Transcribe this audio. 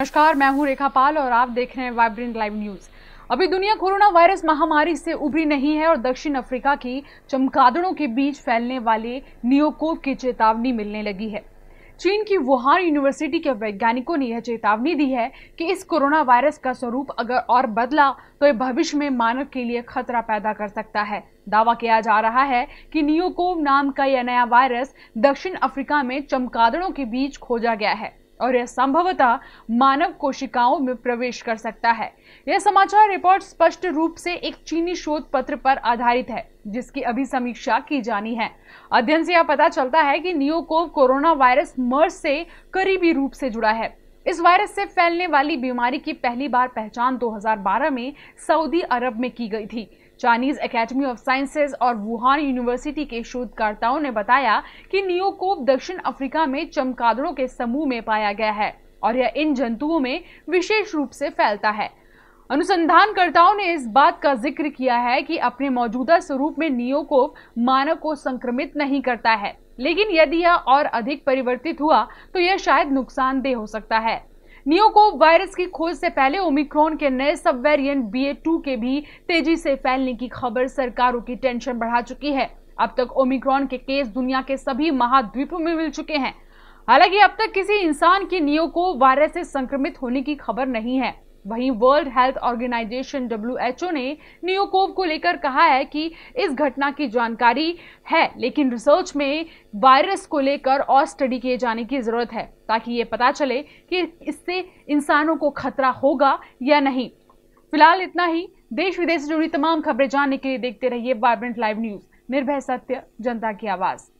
नमस्कार मैं हूं रेखा पाल और आप देख रहे हैं वाइब्रेंट लाइव न्यूज अभी दुनिया कोरोना वायरस महामारी से उभरी नहीं है और दक्षिण अफ्रीका की चमकादड़ों के बीच फैलने वाले नियोकोव की चेतावनी मिलने लगी है चीन की वुहान यूनिवर्सिटी के वैज्ञानिकों ने यह चेतावनी दी है कि इस कोरोना वायरस का स्वरूप अगर और बदला तो यह भविष्य में मानव के लिए खतरा पैदा कर सकता है दावा किया जा रहा है कि नियोकोव नाम का यह नया वायरस दक्षिण अफ्रीका में चमकादड़ों के बीच खोजा गया है और यह संभवतः मानव कोशिकाओं में प्रवेश कर सकता है यह समाचार रिपोर्ट स्पष्ट रूप से एक चीनी शोध पत्र पर आधारित है जिसकी अभी समीक्षा की जानी है अध्ययन से यह पता चलता है कि नियोकोव कोरोना वायरस मर्स से करीबी रूप से जुड़ा है इस वायरस से फैलने वाली बीमारी की पहली बार पहचान 2012 में सऊदी अरब में की गई थी चाइनीज एकेडमी ऑफ साइंसेज और वुहान यूनिवर्सिटी के शोधकर्ताओं ने बताया कि नियोकोप दक्षिण अफ्रीका में चमकादड़ों के समूह में पाया गया है और यह इन जंतुओं में विशेष रूप से फैलता है अनुसंधानकर्ताओं ने इस बात का जिक्र किया है कि अपने मौजूदा स्वरूप में नियोकोप मानव को संक्रमित नहीं करता है लेकिन यदि यह और अधिक परिवर्तित हुआ तो यह शायद नुकसानदेह हो सकता है नियो को वायरस की खोज से पहले ओमिक्रॉन के नए सब वेरियंट बी के भी तेजी से फैलने की खबर सरकारों की टेंशन बढ़ा चुकी है अब तक ओमिक्रॉन के केस दुनिया के सभी महाद्वीपों में मिल चुके हैं हालांकि अब तक किसी इंसान की नियो को वायरस से संक्रमित होने की खबर नहीं है वहीं वर्ल्ड हेल्थ ऑर्गेनाइजेशन डब्ल्यूएचओ ने नियोकोव को लेकर कहा है कि इस घटना की जानकारी है लेकिन रिसर्च में वायरस को लेकर और स्टडी किए जाने की ज़रूरत है ताकि ये पता चले कि इससे इंसानों को खतरा होगा या नहीं फिलहाल इतना ही देश विदेश से जुड़ी तमाम खबरें जानने के लिए देखते रहिए वाइब्रेंट लाइव न्यूज़ निर्भय सत्य जनता की आवाज़